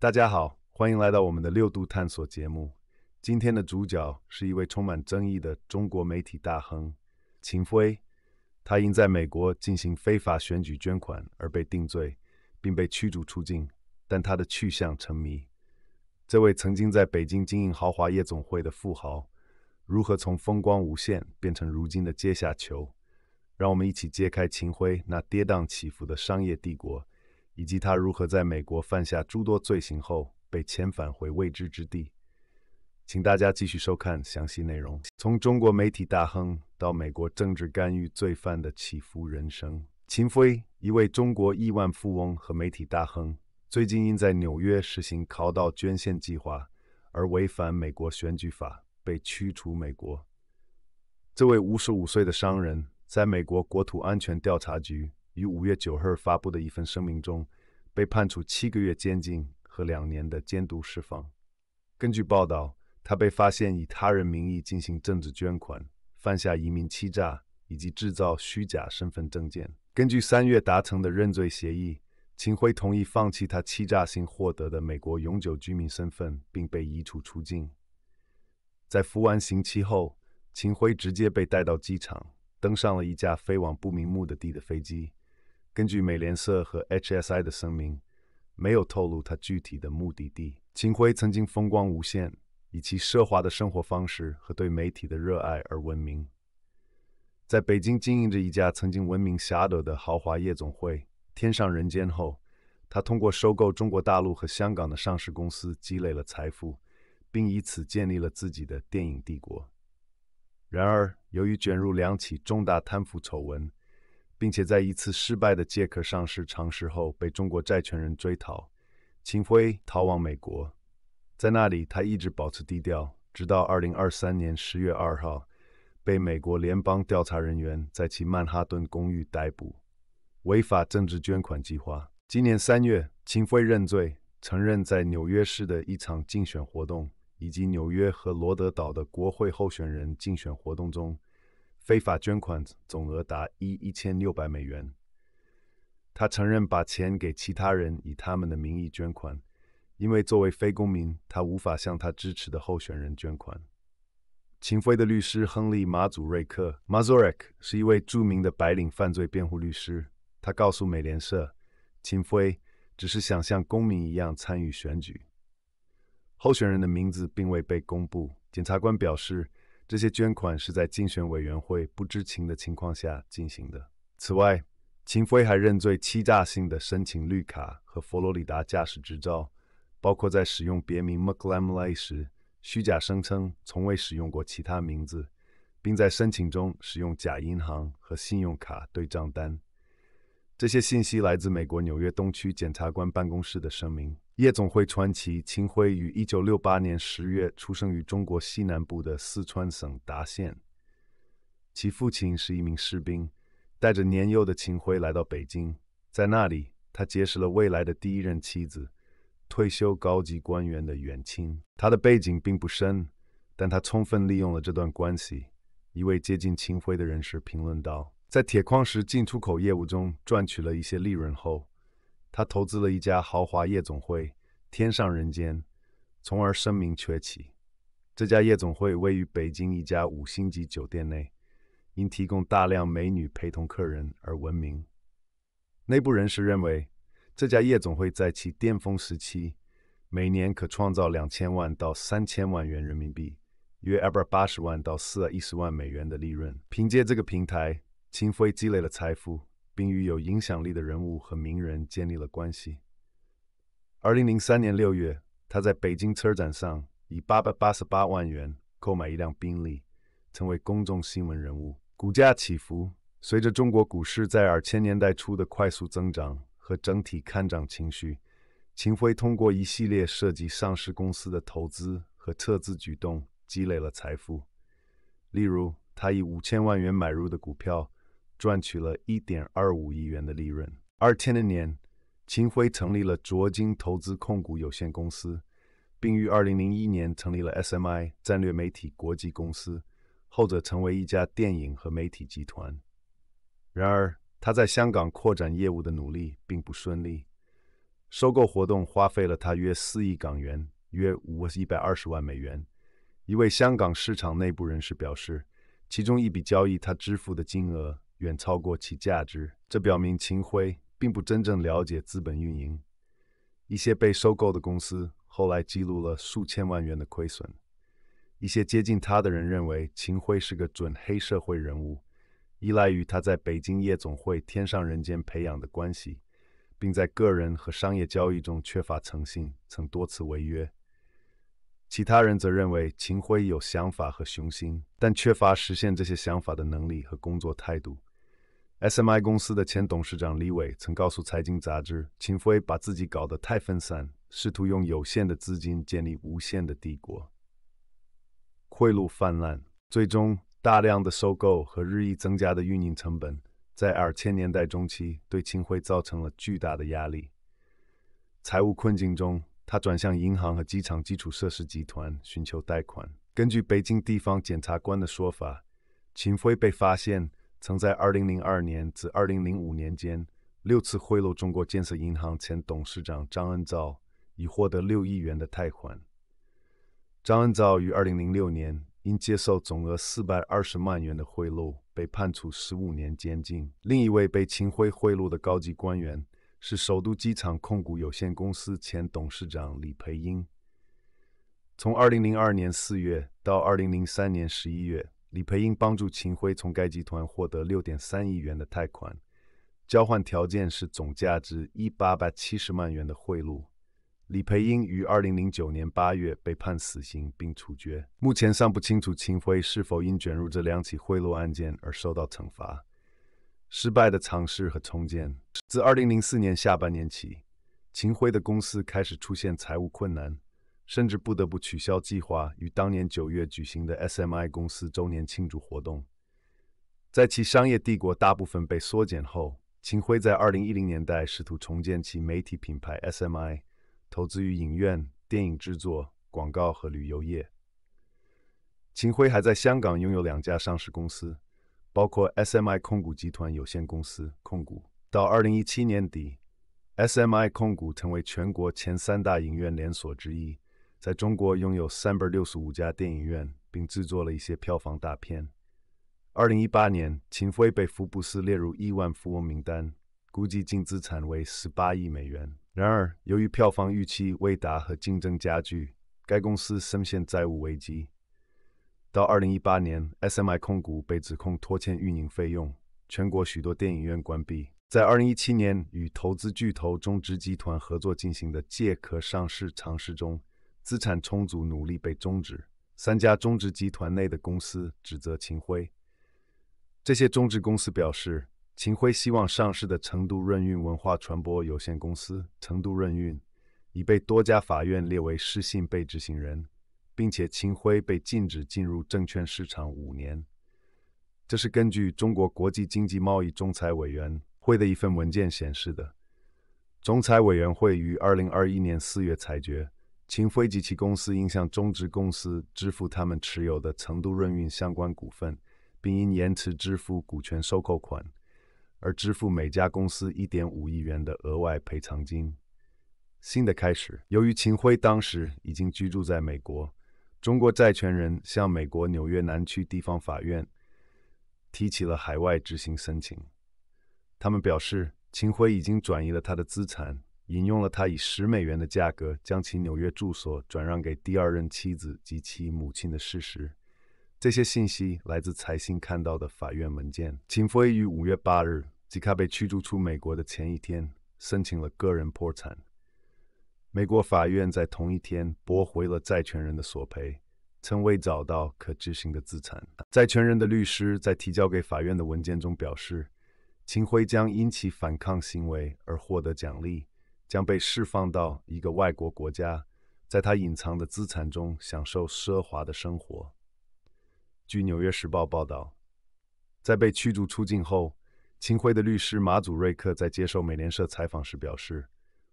大家好，欢迎来到我们的六度探索节目。今天的主角是一位充满争议的中国媒体大亨秦晖，他因在美国进行非法选举捐款而被定罪，并被驱逐出境，但他的去向成谜。这位曾经在北京经营豪华夜总会的富豪，如何从风光无限变成如今的阶下囚？让我们一起揭开秦晖那跌宕起伏的商业帝国。以及他如何在美国犯下诸多罪行后被遣返回未知之地，请大家继续收看详细内容。从中国媒体大亨到美国政治干预罪犯的起伏人生，秦飞，一位中国亿万富翁和媒体大亨，最近因在纽约实行考岛捐献计划而违反美国选举法被驱逐美国。这位五十五岁的商人在美国国土安全调查局。于五月九日发布的一份声明中，被判处七个月监禁和两年的监督释放。根据报道，他被发现以他人名义进行政治捐款，犯下移民欺诈以及制造虚假身份证件。根据三月达成的认罪协议，秦辉同意放弃他欺诈性获得的美国永久居民身份，并被移除出境。在服完刑期后，秦辉直接被带到机场，登上了一架飞往不明目的地的飞机。根据美联社和 HSI 的声明，没有透露他具体的目的地。秦晖曾经风光无限，以其奢华的生活方式和对媒体的热爱而闻名。在北京经营着一家曾经闻名遐迩的豪华夜总会“天上人间”后，他通过收购中国大陆和香港的上市公司积累了财富，并以此建立了自己的电影帝国。然而，由于卷入两起重大贪腐丑闻，并且在一次失败的借壳上市尝试后，被中国债权人追逃，秦晖逃往美国，在那里他一直保持低调，直到二零二三年十月二号被美国联邦调查人员在其曼哈顿公寓逮捕，违法政治捐款计划。今年三月，秦晖认罪，承认在纽约市的一场竞选活动以及纽约和罗德岛的国会候选人竞选活动中。非法捐款总额达一一千六百美元。他承认把钱给其他人，以他们的名义捐款，因为作为非公民，他无法向他支持的候选人捐款。秦飞的律师亨利马祖瑞克 （Mazurek） 是一位著名的白领犯罪辩护律师。他告诉美联社：“秦飞只是想像公民一样参与选举。候选人的名字并未被公布。”检察官表示。这些捐款是在竞选委员会不知情的情况下进行的。此外，秦飞还认罪欺诈性的申请绿卡和佛罗里达驾驶执照，包括在使用别名 m c l a m e y 时虚假声称从未使用过其他名字，并在申请中使用假银行和信用卡对账单。这些信息来自美国纽约东区检察官办公室的声明。夜总会传奇秦辉于1968年10月出生于中国西南部的四川省达县，其父亲是一名士兵，带着年幼的秦辉来到北京，在那里，他结识了未来的第一任妻子，退休高级官员的远亲。他的背景并不深，但他充分利用了这段关系。一位接近秦辉的人士评论道：“在铁矿石进出口业务中赚取了一些利润后。”他投资了一家豪华夜总会“天上人间”，从而声名鹊起。这家夜总会位于北京一家五星级酒店内，因提供大量美女陪同客人而闻名。内部人士认为，这家夜总会在其巅峰时期，每年可创造两千万到三千万元人民币（约二百八十万到四百一十万美元）的利润。凭借这个平台，秦飞积累了财富。并与有影响力的人物和名人建立了关系。二零零三年六月，他在北京车展上以八百八十八万元购买一辆宾利，成为公众新闻人物。股价起伏，随着中国股市在二千年代初的快速增长和整体看涨情绪，秦晖通过一系列涉及上市公司的投资和撤资举动积累了财富。例如，他以五千万元买入的股票。赚取了1.25亿元的利润。二千零年，秦晖成立了卓金投资控股有限公司，并于二零零一年成立了 SMI 战略媒体国际公司，后者成为一家电影和媒体集团。然而，他在香港扩展业务的努力并不顺利，收购活动花费了他约四亿港元，约五一百二十万美元。一位香港市场内部人士表示，其中一笔交易他支付的金额。远超过其价值，这表明秦辉并不真正了解资本运营。一些被收购的公司后来记录了数千万元的亏损。一些接近他的人认为秦辉是个准黑社会人物，依赖于他在北京夜总会“天上人间”培养的关系，并在个人和商业交易中缺乏诚信，曾多次违约。其他人则认为秦辉有想法和雄心，但缺乏实现这些想法的能力和工作态度。SMI 公司的前董事长李伟曾告诉财经杂志，秦飞把自己搞得太分散，试图用有限的资金建立无限的帝国。贿赂泛滥，最终大量的收购和日益增加的运营成本，在2000年代中期对秦辉造成了巨大的压力。财务困境中，他转向银行和机场基础设施集团寻求贷款。根据北京地方检察官的说法，秦飞被发现。曾在2002年至2005年间六次贿赂中国建设银行前董事长张恩造，以获得六亿元的贷款。张恩造于2006年因接受总额420万元的贿赂，被判处15年监禁。另一位被秦辉贿赂的高级官员是首都机场控股有限公司前董事长李培英，从2002年4月到2003年11月。李培英帮助秦辉从该集团获得六点三亿元的贷款，交换条件是总价值一八百七十万元的贿赂。李培英于二零零九年八月被判死刑并处决。目前尚不清楚秦辉是否因卷入这两起贿赂案件而受到惩罚。失败的尝试和重建。自二零零四年下半年起，秦辉的公司开始出现财务困难。甚至不得不取消计划与当年九月举行的 SMI 公司周年庆祝活动。在其商业帝国大部分被缩减后，秦晖在二零一零年代试图重建其媒体品牌 SMI，投资于影院、电影制作、广告和旅游业。秦晖还在香港拥有两家上市公司，包括 SMI 控股集团有限公司控股。到二零一七年底，SMI 控股成为全国前三大影院连锁之一。在中国拥有三百六十五家电影院，并制作了一些票房大片。二零一八年，秦晖被福布斯列入亿万富翁名单，估计净资产为十八亿美元。然而，由于票房预期未达和竞争加剧，该公司深陷债务危机。到二零一八年，SMI 控股被指控拖欠运营费用，全国许多电影院关闭。在二零一七年与投资巨头中植集团合作进行的借壳上市尝试中，资产充足，努力被终止。三家中植集团内的公司指责秦辉。这些中植公司表示，秦辉希望上市的成都润运文化传播有限公司（成都润运）已被多家法院列为失信被执行人，并且秦辉被禁止进入证券市场五年。这是根据中国国际经济贸易仲裁委员会的一份文件显示的。仲裁委员会于二零二一年四月裁决。秦辉及其公司应向中植公司支付他们持有的成都润运相关股份，并因延迟支付股权收购款而支付每家公司一点五亿元的额外赔偿金。新的开始，由于秦辉当时已经居住在美国，中国债权人向美国纽约南区地方法院提起了海外执行申请。他们表示，秦辉已经转移了他的资产。引用了他以十美元的价格将其纽约住所转让给第二任妻子及其母亲的事实。这些信息来自财新看到的法院文件。秦辉于五月八日，即他被驱逐出美国的前一天，申请了个人破产。美国法院在同一天驳回了债权人的索赔，称未找到可执行的资产。债权人的律师在提交给法院的文件中表示，秦辉将因其反抗行为而获得奖励。将被释放到一个外国国家，在他隐藏的资产中享受奢华的生活。据《纽约时报》报道，在被驱逐出境后，秦辉的律师马祖瑞克在接受美联社采访时表示：“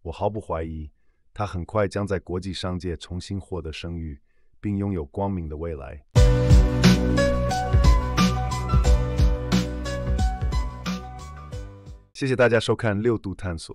我毫不怀疑，他很快将在国际商界重新获得声誉，并拥有光明的未来。”谢谢大家收看《六度探索》。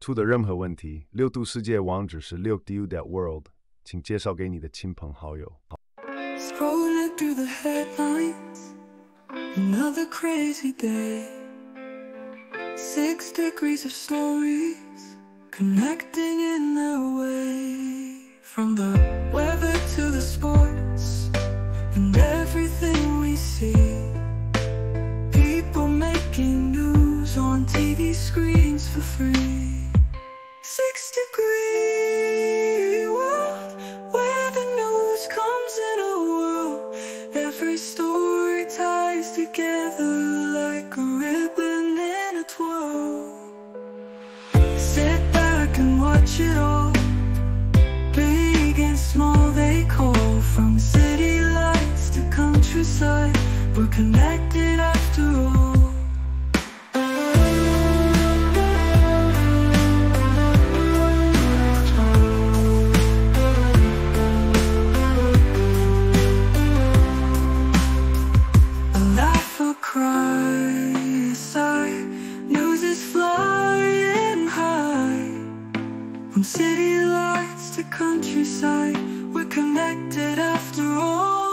出的任何问题，六度世界网址是六 du 点 world，请介绍给你的亲朋好友。Scrolling through the headlines, another crazy day. Six degrees of stories connecting in their way. From the weather to the sports and everything we see. People making news on TV screens for free. Six degree world where the news comes in a whirl. Every story ties together like a ribbon in a twirl. Sit back and watch it all. Big and small, they call from city lights to countryside. We're connected after all. countryside We're connected after all